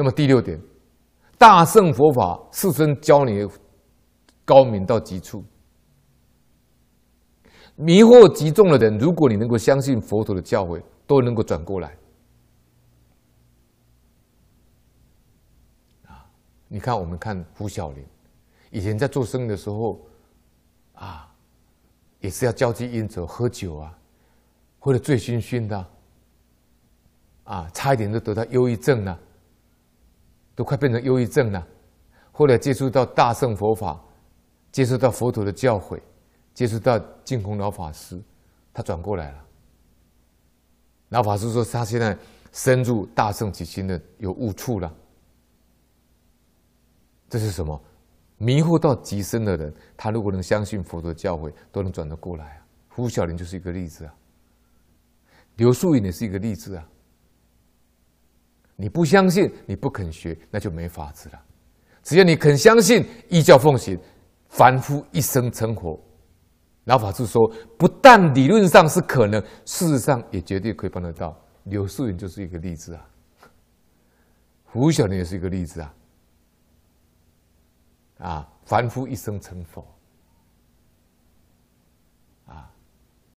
那么第六点，大圣佛法世尊教你高明到极处，迷惑极重的人，如果你能够相信佛陀的教诲，都能够转过来。啊，你看我们看胡小林，以前在做生意的时候，啊，也是要交际应酬、喝酒啊，喝者醉醺醺的，啊，差一点就得到忧郁症了。都快变成忧郁症了。后来接触到大圣佛法，接触到佛陀的教诲，接触到净空老法师，他转过来了。老法师说，他现在深入大圣极心的有误处了。这是什么？迷惑到极深的人，他如果能相信佛陀的教诲，都能转得过来啊。胡小林就是一个例子啊。刘素云也是一个例子啊。你不相信，你不肯学，那就没法子了。只要你肯相信，依教奉行，凡夫一生成佛。老法师说，不但理论上是可能，事实上也绝对可以办得到。柳素云就是一个例子啊，胡小娘也是一个例子啊。啊，凡夫一生成佛。